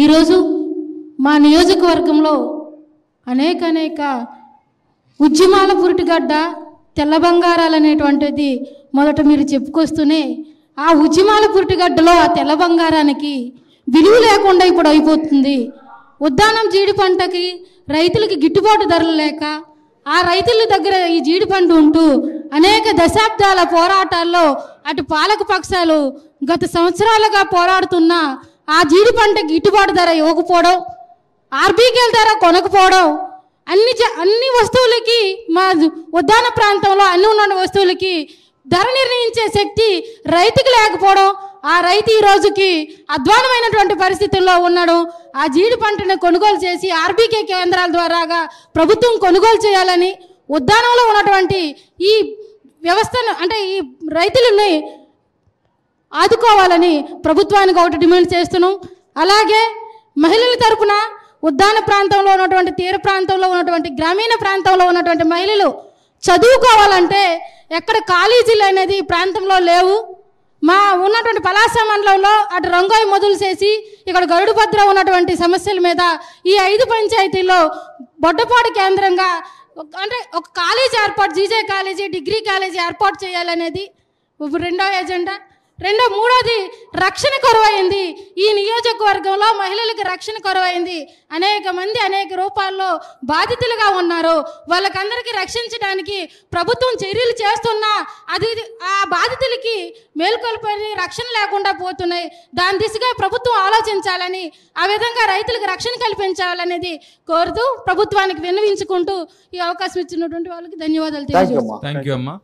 ఈరోజు మా నియోజకవర్గంలో అనేక అనేక ఉద్యమాల పురుటిగడ్డ తెల్ల బంగారాలు అనేటువంటిది మొదట మీరు చెప్పుకొస్తూనే ఆ ఉద్యమాల పురుటిగడ్డలో ఆ తెల్ల బంగారానికి విలువ లేకుండా ఇప్పుడు అయిపోతుంది ఉద్దానం జీడి పంటకి రైతులకి గిట్టుబాటు ధరలు లేక ఆ రైతుల దగ్గర ఈ జీడి పంట ఉంటూ అనేక దశాబ్దాల పోరాటాల్లో అటు పాలక పక్షాలు గత సంవత్సరాలుగా పోరాడుతున్న ఆ జీడి పంటకి గిట్టుబాటు ధర ఇవ్వకపోవడం ఆర్బీకేల ధర కొనకపోవడం అన్ని అన్ని వస్తువులకి మా ఉద్యాన ప్రాంతంలో అన్ని ఉన్న వస్తువులకి ధర నిర్ణయించే శక్తి రైతుకి లేకపోవడం ఆ రైతు ఈ రోజుకి అధ్వానమైనటువంటి పరిస్థితుల్లో ఉన్నాడు ఆ జీడి పంటను కొనుగోలు చేసి ఆర్బీకే కేంద్రాల ద్వారాగా ప్రభుత్వం కొనుగోలు చేయాలని ఉద్యానంలో ఉన్నటువంటి ఈ వ్యవస్థను అంటే ఈ రైతులని ఆదుకోవాలని ప్రభుత్వానికి ఒకటి డిమాండ్ చేస్తున్నాం అలాగే మహిళల తరపున ఉద్దాన ప్రాంతంలో ఉన్నటువంటి తీర ప్రాంతంలో ఉన్నటువంటి గ్రామీణ ప్రాంతంలో ఉన్నటువంటి మహిళలు చదువుకోవాలంటే ఎక్కడ కాలేజీలు అనేది ఈ ప్రాంతంలో లేవు మా ఉన్నటువంటి పలాస మండలంలో అటు రంగోయి మొదలు చేసి ఇక్కడ గరుడుభద్ర ఉన్నటువంటి సమస్యల మీద ఈ ఐదు పంచాయతీల్లో బొడ్డపాడు కేంద్రంగా అంటే ఒక కాలేజీ ఏర్పాటు జీజే కాలేజీ డిగ్రీ కాలేజీ ఏర్పాటు చేయాలనేది రెండో ఎజెండా రెండో మూడోది రక్షణ కొరవైంది ఈ నియోజకవర్గంలో మహిళలకు రక్షణ కొరవైంది అనేక మంది అనేక రూపాల్లో బాధితులుగా ఉన్నారు వాళ్ళకందరికీ రక్షించడానికి ప్రభుత్వం చర్యలు చేస్తున్నా అది ఆ బాధితులకి మేల్కొల్పని రక్షణ లేకుండా పోతున్నాయి దాని దిశగా ప్రభుత్వం ఆలోచించాలని ఆ విధంగా రైతులకు రక్షణ కల్పించాలనేది కోరుతూ ప్రభుత్వానికి విన్నవించుకుంటూ ఈ అవకాశం ఇచ్చినటువంటి వాళ్ళకి ధన్యవాదాలు తెలియజేస్తాను